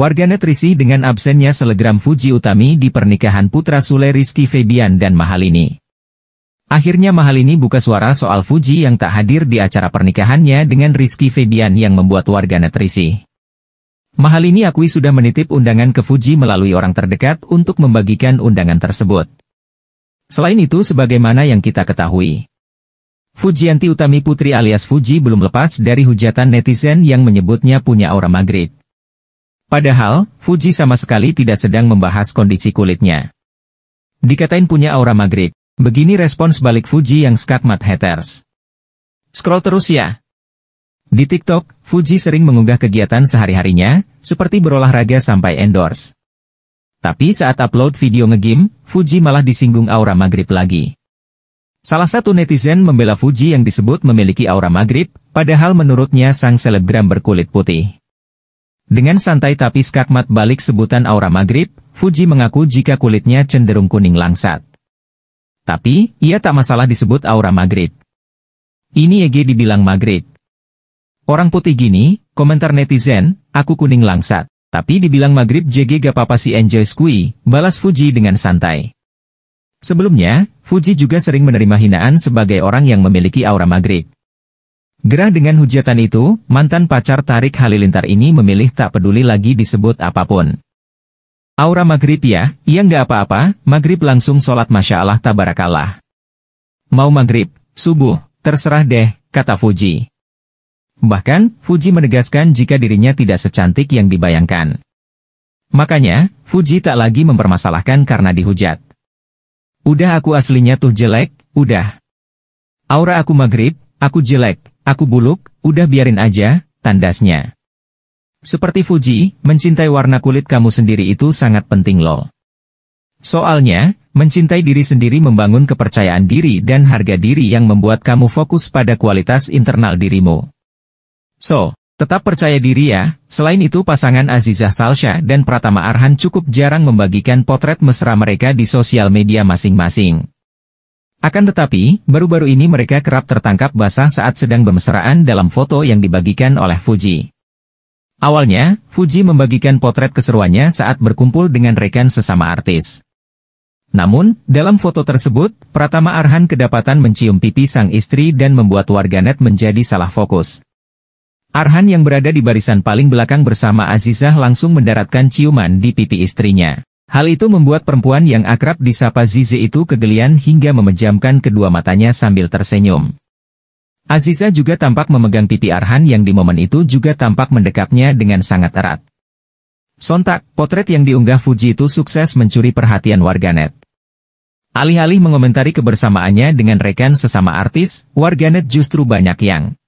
Warganet risih dengan absennya selegram Fuji Utami di pernikahan putra Sule Rizky Febian dan Mahalini. Akhirnya Mahalini buka suara soal Fuji yang tak hadir di acara pernikahannya dengan Rizky Febian yang membuat warganet risih. Mahalini akui sudah menitip undangan ke Fuji melalui orang terdekat untuk membagikan undangan tersebut. Selain itu sebagaimana yang kita ketahui, Fujianti Utami Putri alias Fuji belum lepas dari hujatan netizen yang menyebutnya punya aura maghrib. Padahal, Fuji sama sekali tidak sedang membahas kondisi kulitnya. Dikatain punya aura maghrib, begini respons balik Fuji yang skakmat haters. Scroll terus ya. Di TikTok, Fuji sering mengunggah kegiatan sehari-harinya, seperti berolahraga sampai endorse. Tapi saat upload video ngegame, Fuji malah disinggung aura maghrib lagi. Salah satu netizen membela Fuji yang disebut memiliki aura maghrib, padahal menurutnya sang selebgram berkulit putih. Dengan santai tapi skakmat balik sebutan aura maghrib, Fuji mengaku jika kulitnya cenderung kuning langsat. Tapi, ia tak masalah disebut aura maghrib. Ini Ege dibilang maghrib. Orang putih gini, komentar netizen, aku kuning langsat. Tapi dibilang maghrib JG gak papa si enjoy skui, balas Fuji dengan santai. Sebelumnya, Fuji juga sering menerima hinaan sebagai orang yang memiliki aura maghrib. Gerah dengan hujatan itu, mantan pacar Tarik Halilintar ini memilih tak peduli lagi disebut apapun. Aura maghrib ya, yang nggak apa-apa, maghrib langsung sholat Masya Allah Tabarakallah. Mau maghrib, subuh, terserah deh, kata Fuji. Bahkan, Fuji menegaskan jika dirinya tidak secantik yang dibayangkan. Makanya, Fuji tak lagi mempermasalahkan karena dihujat. Udah aku aslinya tuh jelek, udah. Aura aku maghrib, aku jelek, Aku buluk, udah biarin aja, tandasnya. Seperti Fuji, mencintai warna kulit kamu sendiri itu sangat penting loh. Soalnya, mencintai diri sendiri membangun kepercayaan diri dan harga diri yang membuat kamu fokus pada kualitas internal dirimu. So, tetap percaya diri ya, selain itu pasangan Azizah Salsha dan Pratama Arhan cukup jarang membagikan potret mesra mereka di sosial media masing-masing. Akan tetapi, baru-baru ini mereka kerap tertangkap basah saat sedang bermesraan dalam foto yang dibagikan oleh Fuji. Awalnya, Fuji membagikan potret keseruannya saat berkumpul dengan rekan sesama artis. Namun, dalam foto tersebut, Pratama Arhan kedapatan mencium pipi sang istri dan membuat warganet menjadi salah fokus. Arhan yang berada di barisan paling belakang bersama Azizah langsung mendaratkan ciuman di pipi istrinya. Hal itu membuat perempuan yang akrab disapa Zize itu kegelian hingga memejamkan kedua matanya sambil tersenyum. Aziza juga tampak memegang pipi Arhan yang di momen itu juga tampak mendekapnya dengan sangat erat. Sontak, potret yang diunggah Fuji itu sukses mencuri perhatian warganet. Alih-alih mengomentari kebersamaannya dengan rekan sesama artis, warganet justru banyak yang